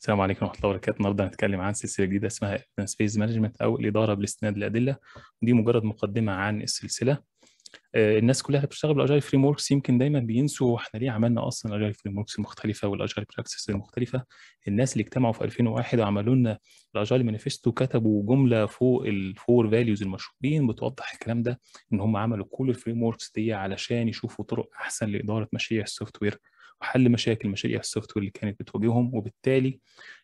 السلام عليكم ورحمه الله وبركاته النهارده هنتكلم عن سلسله جديده اسمها سبيس بيز مانجمنت او الاداره بالاستناد للادله ودي مجرد مقدمه عن السلسله آه، الناس كلها بتشتغل بالاجايل فريم وركس يمكن دايما بينسوا احنا ليه عملنا اصلا الاجايل فريم وركس المختلفه والاجايل براكسس المختلفه الناس اللي اجتمعوا في 2001 وعملوا لنا الاجايل مانيفيستو كتبوا جمله فوق الفور فاليوز المشهورين بتوضح الكلام ده ان هم عملوا كل الفريم وركس دي علشان يشوفوا طرق احسن لاداره مشاريع السوفت وير وحل مشاكل مشاريع السوفت وير اللي كانت بتواجههم وبالتالي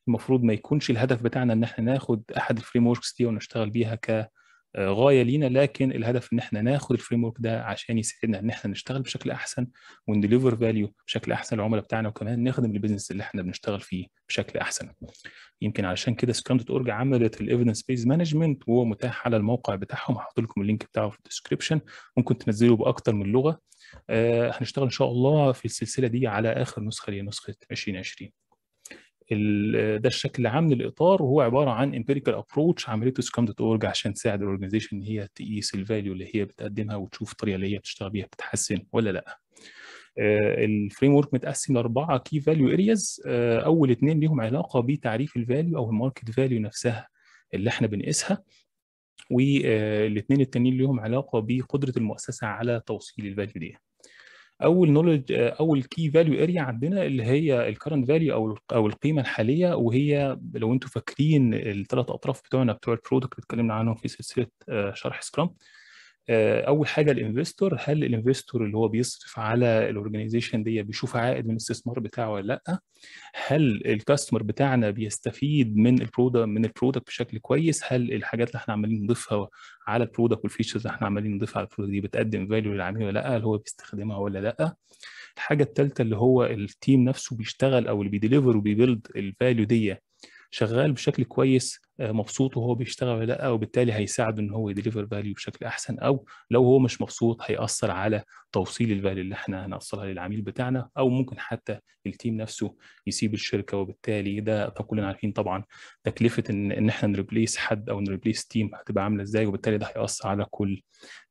المفروض ما يكونش الهدف بتاعنا ان احنا ناخد احد الفريم وركس دي ونشتغل بيها كغايه آه، لينا لكن الهدف ان احنا ناخد الفريم ورك ده عشان يساعدنا ان احنا نشتغل بشكل احسن ونديليفر فاليو بشكل احسن للعملاء بتاعنا وكمان نخدم البيزنس اللي احنا بنشتغل فيه بشكل احسن. يمكن علشان كده سكرام دوت اورج عملت الايفيدنس بيز مانجمنت وهو متاح على الموقع بتاعهم هحط لكم اللينك بتاعه في الديسكربشن ممكن تنزله باكتر من لغه آه، هنشتغل ان شاء الله في السلسله دي على اخر نسخه اللي هي نسخه 2020 آه، ده الشكل العام للاطار وهو عباره عن امبيريكال ابروتش عملته سكام دوت اورج عشان تساعد الاورجنايزيشن ان هي تقيس الفاليو اللي هي بتقدمها وتشوف الطريقه اللي هي بتشتغل بيها بتتحسن ولا لا. آه، الفريم ورك متقسم لاربعه كي فاليو ارياز اول اثنين ليهم علاقه بتعريف الفاليو او الماركت فاليو نفسها اللي احنا بنقيسها والاثنين التانيين ليهم علاقه بقدره المؤسسه على توصيل الفاليو دي اول نولج اول كي فاليو اريا عندنا اللي هي الكرنت فاليو او او القيمه الحاليه وهي لو انتم فاكرين الثلاث اطراف بتوعنا بتوع البرودكت اللي اتكلمنا عنهم في سلسله آه، شرح سكرام آه، اول حاجه الانفستور هل الانفستور اللي هو بيصرف على الاورجنايزيشن دي بيشوف عائد من الاستثمار بتاعه ولا لا هل الكاستمر بتاعنا بيستفيد من البرودكت من البرودكت بشكل كويس هل الحاجات اللي احنا عمالين نضيفها على البرودكت والفيتشرز اللي احنا عمالين نضيفها على البرودكت دي بتقدم فاليو للعميل ولا لا هل هو بيستخدمها ولا لا الحاجه الثالثه اللي هو التيم نفسه بيشتغل او اللي بيديليفر وبيبيلد الفاليو دي شغال بشكل كويس آه، مبسوط وهو بيشتغل ولا لا وبالتالي هيساعده ان هو يديليفر فاليو بشكل احسن او لو هو مش مبسوط هيأثر على توصيل الفاليو اللي احنا هنوصلها للعميل بتاعنا او ممكن حتى التيم نفسه يسيب الشركه وبالتالي ده كلنا عارفين طبعا تكلفه ان ان احنا نريبليس حد او نريبليس تيم هتبقى عامله ازاي وبالتالي ده هيأثر على كل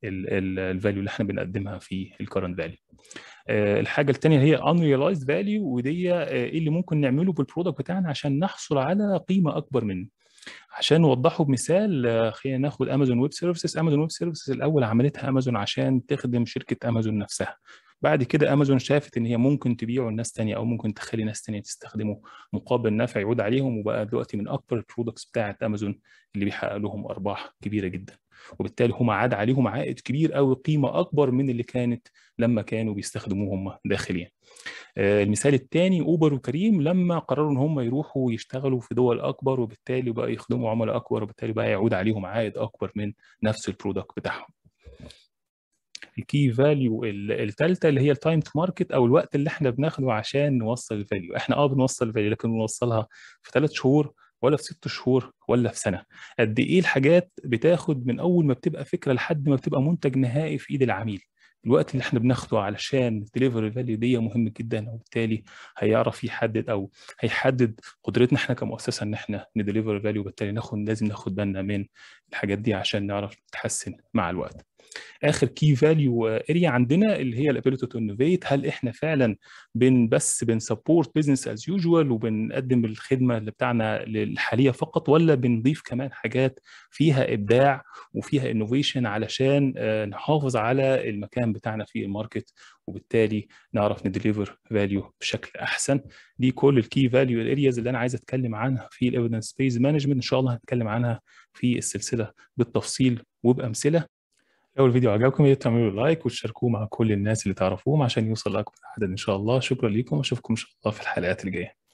الفاليو اللي احنا بنقدمها في الكرنت فاليو. آه، الحاجه الثانيه هي unrealized فاليو ودي آه، ايه اللي ممكن نعمله بالبرودكت بتاعنا عشان نحصل على قيمه اكبر منه. عشان نوضحه بمثال آه، خلينا ناخد امازون ويب سيرفيسز امازون ويب سيرفيسز الاول عملتها امازون عشان تخدم شركه امازون نفسها بعد كده امازون شافت ان هي ممكن تبيعه لناس تانية او ممكن تخلي ناس تانية تستخدمه مقابل نفع يعود عليهم وبقى دلوقتي من اكبر البرودكتس بتاعه امازون اللي بيحقق لهم ارباح كبيره جدا وبالتالي هم عاد عليهم عائد كبير قوي قيمه اكبر من اللي كانت لما كانوا بيستخدموه هم داخليا آه، المثال الثاني اوبر وكريم لما قرروا ان هم يروحوا يشتغلوا في دول اكبر وبالتالي بقى يخدموا عملاء اكبر وبالتالي بقى يعود عليهم عائد اكبر من نفس البرودكت بتاعهم الكي فاليو الثالثه اللي هي التايم تو ماركت او الوقت اللي احنا بناخده عشان نوصل الفاليو احنا اه بنوصل الفاليو لكن بنوصلها في ثلاث شهور ولا في ست شهور ولا في سنه قد ايه الحاجات بتاخد من اول ما بتبقى فكره لحد ما بتبقى منتج نهائي في ايد العميل الوقت اللي احنا بناخده علشان ديليفري فاليو دي مهم جدا وبالتالي هيعرف يحدد او هيحدد قدرتنا احنا كمؤسسه ان احنا نديليفري فاليو وبالتالي ناخد لازم ناخد بالنا من الحاجات دي عشان نعرف نتحسن مع الوقت اخر كي فاليو اريا عندنا اللي هي الابيلتي تو انوفيت هل احنا فعلا بن بس بنسبورت بزنس از يوجوال وبنقدم الخدمه اللي بتاعنا للحاليه فقط ولا بنضيف كمان حاجات فيها ابداع وفيها انوفيشن علشان آه، نحافظ على المكان بتاعنا في الماركت وبالتالي نعرف نديليفر فاليو بشكل احسن دي كل الكي فاليو ارياز اللي انا عايز اتكلم عنها في الايفيدنس بيز مانجمنت ان شاء الله هنتكلم عنها في السلسله بالتفصيل وبامثله لو الفيديو عجبكم يا ريت تعملوا لايك وتشاركوه مع كل الناس اللي تعرفوهم عشان يوصل لأكبر عدد إن شاء الله شكرا لكم وأشوفكم إن شاء الله في الحلقات الجاية